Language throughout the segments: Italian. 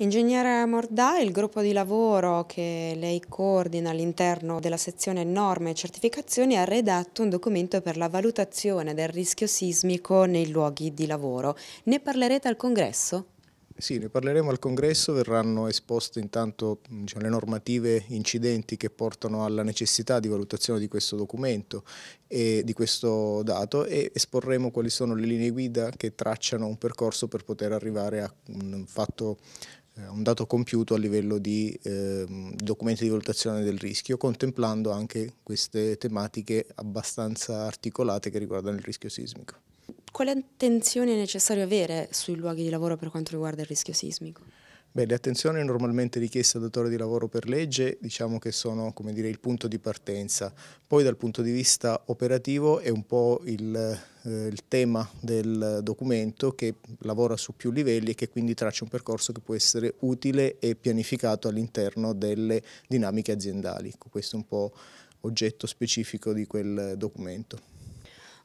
Ingegnere Mordà, il gruppo di lavoro che lei coordina all'interno della sezione norme e certificazioni ha redatto un documento per la valutazione del rischio sismico nei luoghi di lavoro. Ne parlerete al congresso? Sì, ne parleremo al congresso, verranno esposte intanto diciamo, le normative incidenti che portano alla necessità di valutazione di questo documento e di questo dato e esporremo quali sono le linee guida che tracciano un percorso per poter arrivare a un fatto eh, un dato compiuto a livello di eh, documenti di valutazione del rischio, contemplando anche queste tematiche abbastanza articolate che riguardano il rischio sismico. Quale attenzione è necessario avere sui luoghi di lavoro per quanto riguarda il rischio sismico? Beh, le attenzioni normalmente richieste al datore di lavoro per legge diciamo che sono dire, il punto di partenza, poi dal punto di vista operativo è un po' il, eh, il, tema del documento che lavora su più livelli e che quindi traccia un percorso che può essere utile e pianificato all'interno delle dinamiche aziendali. Ecco, questo è un po' oggetto specifico di quel documento.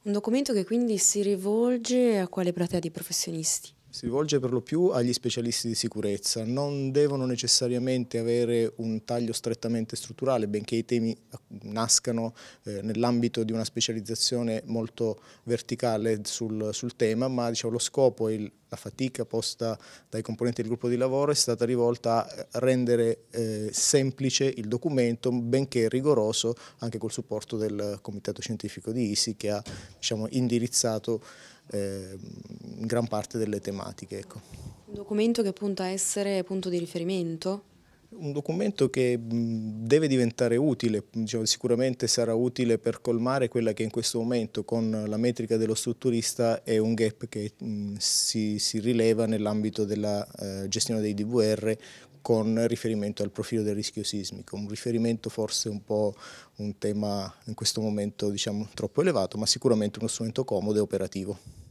Un documento che quindi si rivolge a quale platea di professionisti? si rivolge per lo più agli specialisti di sicurezza, non devono necessariamente avere un taglio strettamente strutturale, benché i temi eh, nascano eh, nell'ambito di una specializzazione molto verticale sul, sul tema, ma diciamo, lo scopo e la fatica posta dai componenti del gruppo di lavoro è stata rivolta a rendere eh, semplice il documento, benché rigoroso, anche col supporto del Comitato Scientifico di ISI che ha diciamo, indirizzato eh, gran parte delle tematiche. Ecco. Un documento che punta a essere punto di riferimento? un documento che deve diventare utile, diciamo, sicuramente sarà utile per colmare quella che in questo momento con la metrica dello strutturista è un gap che si, si, rileva nell'ambito della eh, gestione dei DVR con riferimento al profilo del rischio sismico, un riferimento forse un po' un tema in questo momento diciamo, troppo elevato, ma sicuramente uno strumento comodo e operativo.